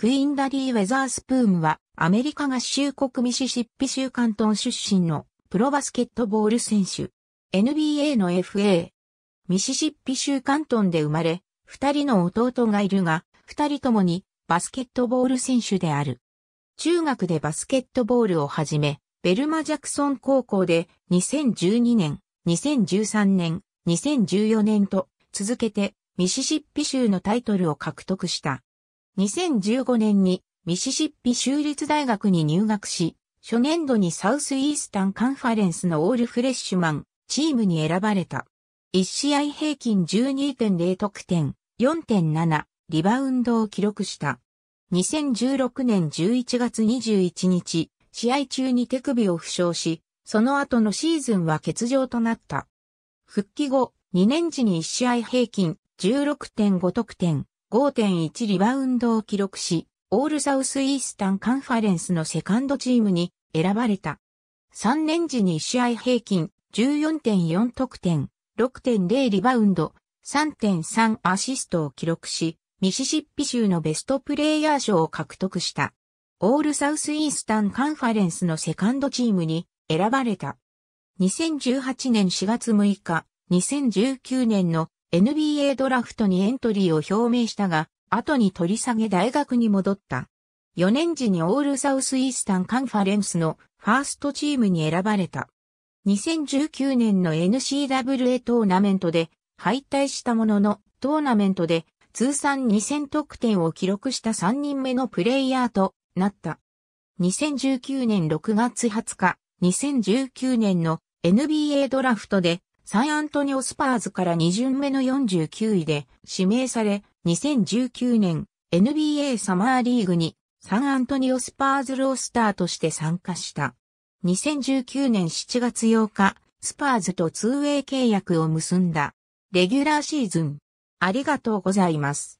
クインダリー・ウェザースプームは、アメリカ合衆国ミシシッピ州関東出身のプロバスケットボール選手。NBA の FA。ミシシッピ州関東で生まれ、二人の弟がいるが、二人ともにバスケットボール選手である。中学でバスケットボールを始め、ベルマ・ジャクソン高校で2012年、2013年、2014年と続けてミシシッピ州のタイトルを獲得した。2015年にミシシッピ州立大学に入学し、初年度にサウスイースタンカンファレンスのオールフレッシュマン、チームに選ばれた。1試合平均12.0得点、4.7、リバウンドを記録した。2016年11月21日、試合中に手首を負傷し、その後のシーズンは欠場となった。復帰後、2年時に1試合平均16.5得点、5.1リバウンドを記録し、オールサウスイースタンカンファレンスのセカンドチームに選ばれた。3年時に試合平均14.4得点、6.0リバウンド、3.3アシストを記録し、ミシシッピ州のベストプレイヤー賞を獲得した。オールサウスイースタンカンファレンスのセカンドチームに選ばれた。2018年4月6日、2019年の NBA ドラフトにエントリーを表明したが、後に取り下げ大学に戻った。4年時にオールサウスイースタンカンファレンスのファーストチームに選ばれた。2019年の n c w a トーナメントで敗退したものの、トーナメントで通算2000得点を記録した3人目のプレイヤーとなった。2019年6月20日、2019年の NBA ドラフトでサンアントニオスパーズから2巡目の49位で指名され、2019年 NBA サマーリーグにサンアントニオスパーズロースターとして参加した。2019年7月8日、スパーズと2ウ a イ契約を結んだ。レギュラーシーズン。ありがとうございます。